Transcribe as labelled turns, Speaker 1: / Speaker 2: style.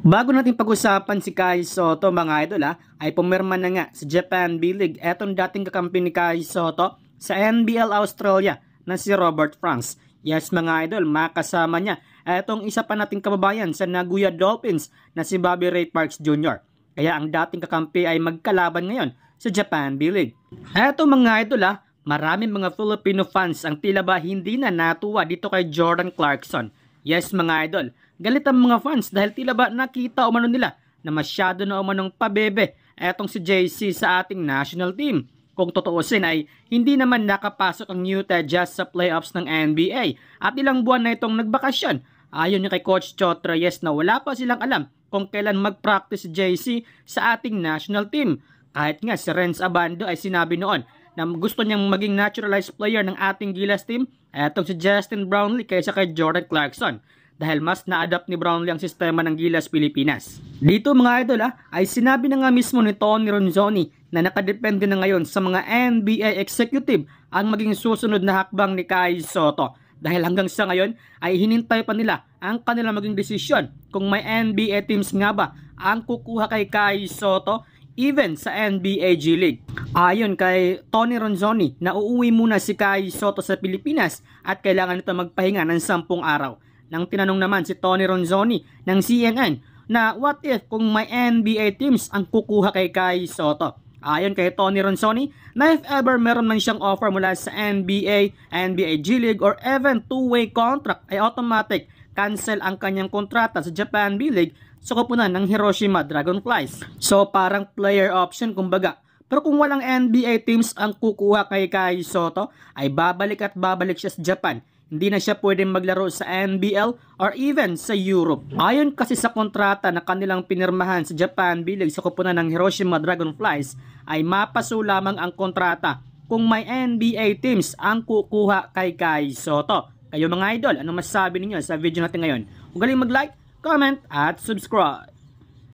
Speaker 1: Bago natin pag-usapan si Kai Soto mga idol ha, ah, ay pumirma na nga sa Japan B-League etong dating kakampi ni Kai Soto sa NBL Australia na si Robert Franks. Yes mga idol, makasama niya etong isa pa nating kababayan sa Naguya Dolphins na si Bobby Ray Parks Jr. Kaya ang dating kakampi ay magkalaban ngayon sa Japan B-League. Eto mga idol ha, ah, maraming mga Filipino fans ang tila ba hindi na natuwa dito kay Jordan Clarkson Yes mga idol, galit ang mga fans dahil tila ba nakita umano nila na masyado na umanong pabebe etong si JC sa ating national team. Kung totoosin ay hindi naman nakapasok ang Utah Jazz sa playoffs ng NBA at ilang buwan na itong nagbakasyon. Ayon niya kay Coach Chot Reyes na wala pa silang alam kung kailan mag-practice si JC sa ating national team. Kahit nga si Renz Abando ay sinabi noon na gusto niyang maging naturalized player ng ating Gilas team ay itong si Justin Brownlee kaysa kay Jordan Clarkson dahil mas na-adapt ni Brownlee ang sistema ng Gilas Pilipinas. Dito mga idol ah, ay sinabi na nga mismo ni Tony Ronzoni na nakadepende na ngayon sa mga NBA executive ang maging susunod na hakbang ni Kai Soto dahil hanggang sa ngayon ay hinintay pa nila ang kanila maging desisyon kung may NBA teams nga ba ang kukuha kay Kai Soto even sa NBA G League. Ayon kay Tony Ronzoni, nauuwi muna si Kai Soto sa Pilipinas at kailangan nito magpahinga ng 10 araw. Nang tinanong naman si Tony Ronzoni ng CNN na what if kung may NBA teams ang kukuha kay Kai Soto. Ayon kay Tony Ronsoni, na if ever meron man siyang offer mula sa NBA, NBA G League or even two-way contract ay automatic cancel ang kanyang kontrata sa Japan B League sa kupunan ng Hiroshima Dragonflies. So parang player option kumbaga pero kung walang NBA teams ang kukuha kay Kai Soto, ay babalik at babalik siya sa Japan. Hindi na siya pwedeng maglaro sa NBL or even sa Europe. Ayon kasi sa kontrata na kanilang pinirmahan sa Japan bilig sa kupunan ng Hiroshima Dragonflies, ay mapaso lamang ang kontrata kung may NBA teams ang kukuha kay Kai Soto. Kayo mga idol, ano masasabi ninyo sa video natin ngayon? Huwag mag-like, comment, at subscribe.